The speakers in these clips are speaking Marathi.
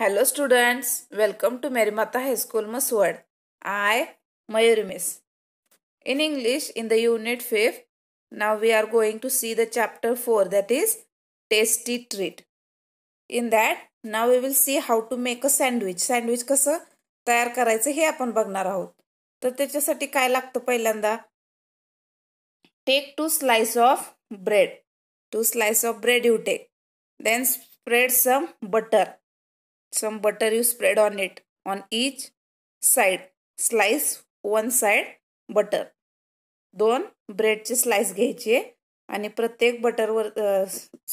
Hello students welcome to Merimata high school Mhaswad I Mayuri miss in English in the unit fifth now we are going to see the chapter four that is tasty treat in that now we will see how to make a sandwich sandwich कसं तयार करायचं हे आपण बघणार आहोत तर त्याच्यासाठी काय लागतं पहिल्यांदा take two slice of bread two slice of bread you take then spread some butter some butter you spread on it on each side slice one side butter दोन ब्रेडचे स्लाइस घ्यायचे आणि प्रत्येक बटरवर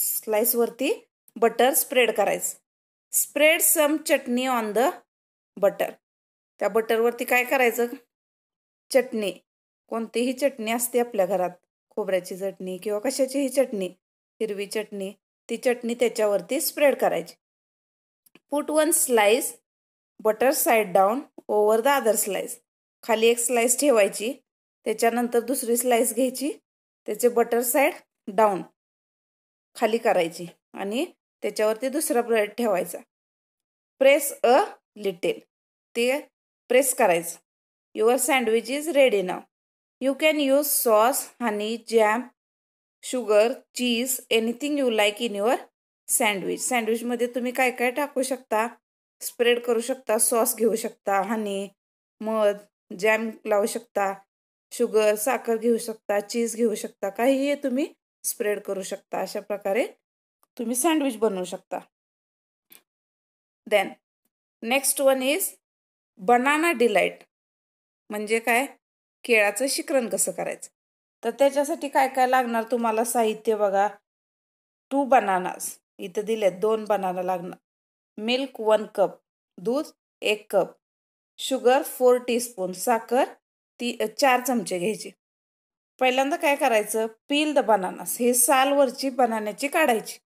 स्लाइसवरती बटर स्प्रेड करायचं spread some chutney on the butter त्या बटरवरती काय करायचं चटणी कोणतीही चटणी असते आपल्या घरात खोबऱ्याची चटणी किंवा कशाचीही चटणी हिरवी चटणी ती चटणी त्याच्यावरती स्प्रेड करायची put one slice butter side down over the other slice खाली एक स्लाइस ठेवायची त्याच्यानंतर दुसरी स्लाइस घ्यायची त्याचे बटर साईड डाऊन खाली करायची आणि त्याच्यावरती दुसरा ब्रेड ठेवायचा प्रेस अ लिटेल ते प्रेस करायचं your sandwich is ready now you can use sauce honey jam sugar cheese anything you like in your sandwich सँडविचमध्ये तुम्ही काय काय टाकू शकता स्प्रेड करू शकता सॉस घेऊ शकता हनी मध जॅम लावू शकता शुगर साखर घेऊ शकता चीज घेऊ शकता काहीही तुम्ही स्प्रेड करू शकता अशा प्रकारे तुम्ही सँडविच बनवू शकता then next one is banana delight म्हणजे काय केळाचं शिकरण कसं करायचं तर त्याच्यासाठी काय काय लागणार तुम्हाला साहित्य बघा टू बनानास इथं दिले दोन बनाना लागणार मिल्क वन कप दूध एक कप शुगर फोर टीस्पून साखर ती चार चमचे घ्यायचे पहिल्यांदा काय करायचं पील द बनानास हे सालवरची बनाण्याची काढायची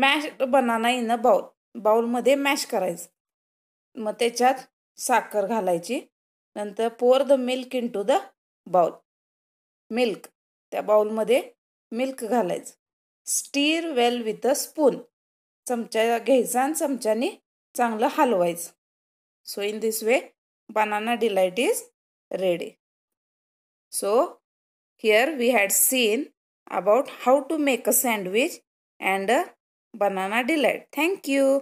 मॅश बनाना इन बाउल बाऊलमध्ये मॅश करायचं मग त्याच्यात साखर घालायची नंतर pour the milk into the bowl milk त्या बाउलमध्ये मिल्क घालायचं stir well with a spoon चमचा घ्यायचा आणि चमच्याने चांगलं हलवायचं So in this way, banana delight is ready. So here we had seen about how to make a sandwich and a banana delight. Thank you.